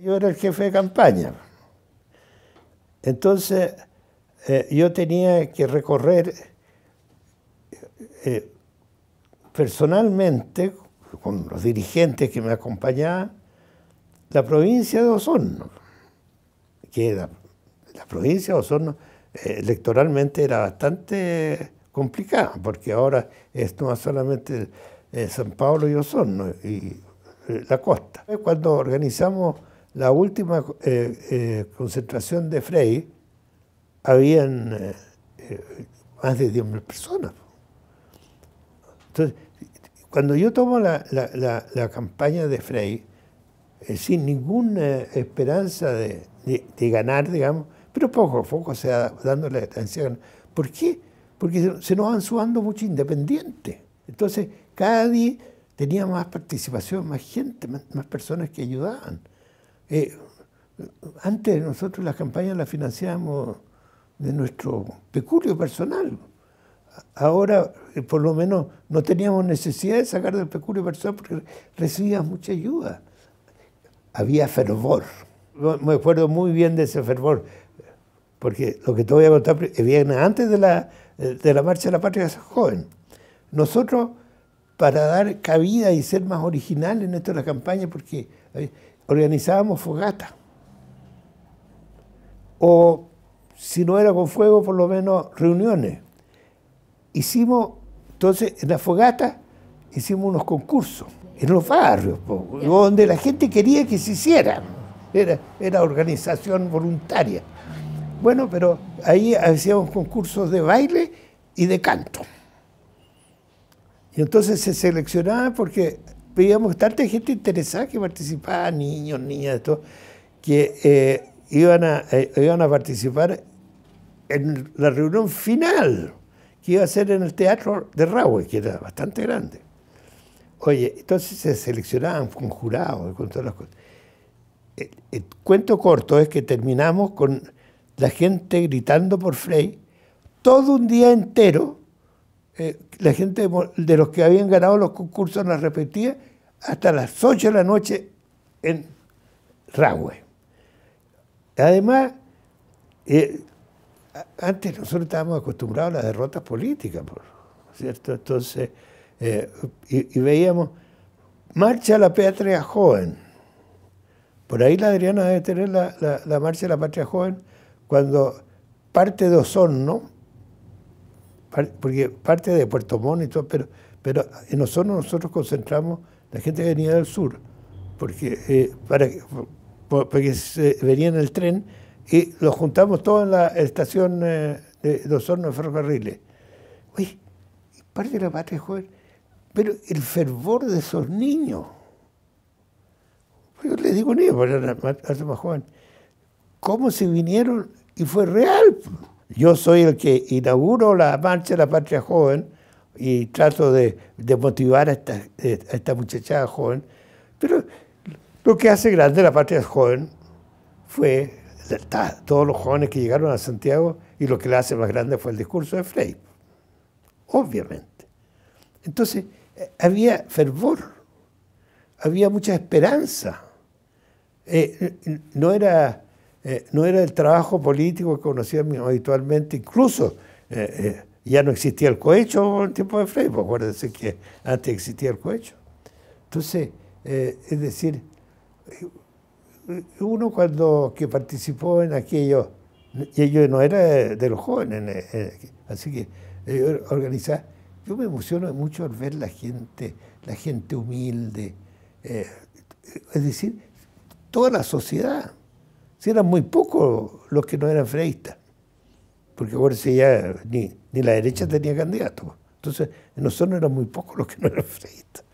Yo era el jefe de campaña. Entonces, eh, yo tenía que recorrer eh, eh, personalmente, con los dirigentes que me acompañaban, la provincia de Osorno, que la provincia de Osorno electoralmente era bastante complicada, porque ahora es no solamente San Pablo y Osorno, y la costa. Cuando organizamos la última eh, eh, concentración de Frey habían eh, más de 10.000 personas. Entonces, cuando yo tomo la, campaña de Frey, sin ninguna esperanza de, ganar, digamos, pero poco a poco se va dando la atención. ¿Por qué? Porque se nos van sumando mucho independiente. Entonces, cada día tenía más participación, más gente, más personas que ayudaban. Eh, antes nosotros las campañas las financiábamos de nuestro peculio personal. Ahora, eh, por lo menos, no teníamos necesidad de sacar del peculio personal porque recibíamos mucha ayuda. Había fervor. Me acuerdo muy bien de ese fervor, porque lo que te voy a contar eh, viene antes de la, de la Marcha de la Patria, joven. Nosotros para dar cabida y ser más original en esto de la campaña, porque eh, organizábamos fogatas. O si no era con fuego, por lo menos reuniones. Hicimos, entonces, en la fogata hicimos unos concursos en los barrios, donde la gente quería que se hicieran. Era, era organización voluntaria. Bueno, pero ahí hacíamos concursos de baile y de canto. Y entonces se seleccionaba porque veíamos tanta gente interesada que participaba, niños, niñas, que eh, iban, a, eh, iban a participar en la reunión final, que iba a ser en el Teatro de Rahue, que era bastante grande. Oye, entonces se seleccionaban con jurados, con todas las cosas. el cuento corto es que terminamos con la gente gritando por Frey todo un día entero eh, la gente de los que habían ganado los concursos las repetía hasta las 8 de la noche en Ragüe Además, eh, antes nosotros estábamos acostumbrados a las derrotas políticas, ¿cierto? Entonces, eh, y, veíamos, marcha la patria joven. Por ahí la Adriana debe tener la, marcha de la patria joven cuando parte de Osorno, porque parte de Puerto Montt y todo, pero, pero nosotros nosotros concentramos la gente que venía del sur, porque eh, porque se venía en el tren y los juntamos todos en la estación eh, de los hornos de ferrocarriles. Uy, parte de la patria joven, pero el fervor de esos niños, yo les digo niños, porque eran más jóvenes, cómo se vinieron y fue real. Yo soy el que inauguro la marcha de la patria joven y trato de, motivar eh, a esta, muchachada joven. Pero lo que hace grande la patria joven fue todos los jóvenes que llegaron a Santiago y lo que la hace más grande fue el discurso de Frey, obviamente. Entonces, eh, había fervor, había mucha esperanza. Eh, no era eh, no era el trabajo político que conocía habitualmente, incluso eh, eh, ya no existía el cohecho en el tiempo de Frey, pues acuérdense que antes existía el cohecho. Entonces, es decir, uno cuando que participó en aquello, y ellos no era de los jóvenes, así que organizar, yo me emociono mucho al ver la gente, la gente humilde, es decir, toda la sociedad. Si eran muy pocos los que no eran freístas, porque ahora ya ni, ni la derecha tenía candidato. Entonces, nosotros eran muy pocos los que no eran freístas.